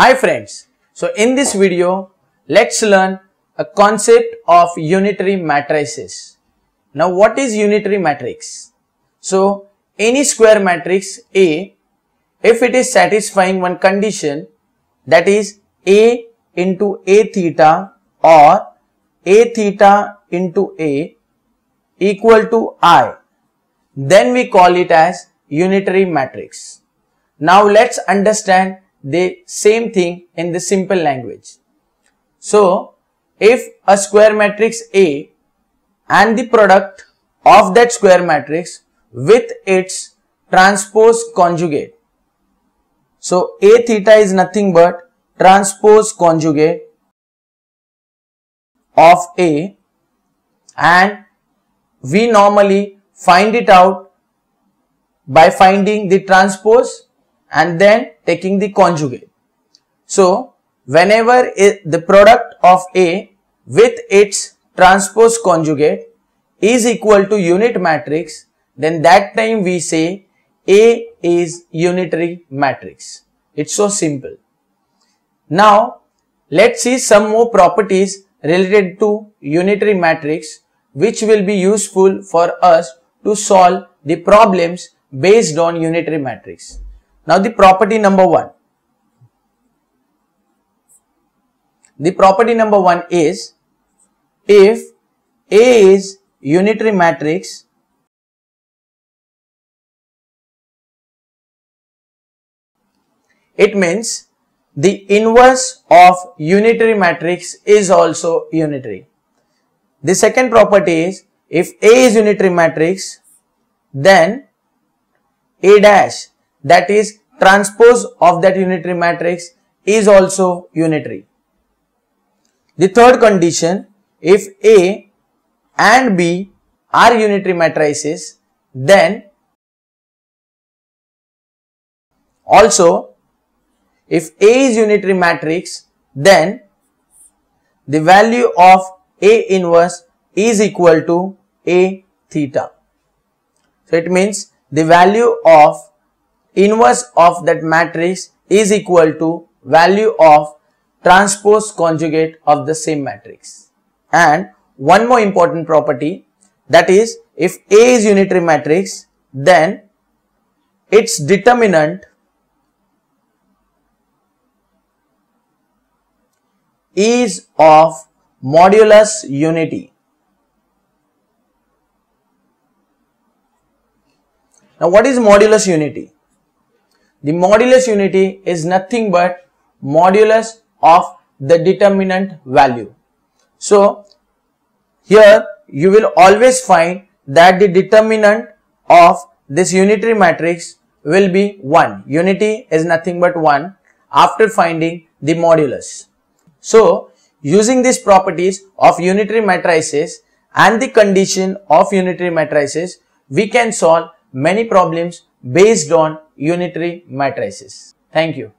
Hi friends, so in this video, let's learn a concept of unitary matrices. Now what is unitary matrix? So any square matrix A, if it is satisfying one condition that is A into A theta or A theta into A equal to I, then we call it as unitary matrix. Now let's understand the same thing in the simple language. So, if a square matrix A and the product of that square matrix with its transpose conjugate. So, A theta is nothing but transpose conjugate of A and we normally find it out by finding the transpose and then taking the conjugate. So, whenever the product of A with its transpose conjugate is equal to unit matrix, then that time we say A is unitary matrix. It's so simple. Now, let's see some more properties related to unitary matrix which will be useful for us to solve the problems based on unitary matrix. Now the property number 1. The property number 1 is if A is unitary matrix it means the inverse of unitary matrix is also unitary. The second property is if A is unitary matrix then A dash that is transpose of that unitary matrix is also unitary. The third condition, if A and B are unitary matrices, then also if A is unitary matrix, then the value of A inverse is equal to A theta. So it means the value of inverse of that matrix is equal to value of transpose conjugate of the same matrix. And one more important property that is if A is unitary matrix then its determinant is of modulus unity. Now what is modulus unity? The modulus unity is nothing but modulus of the determinant value. So, here you will always find that the determinant of this unitary matrix will be 1. Unity is nothing but 1 after finding the modulus. So, using these properties of unitary matrices and the condition of unitary matrices, we can solve many problems based on unitary matrices. Thank you.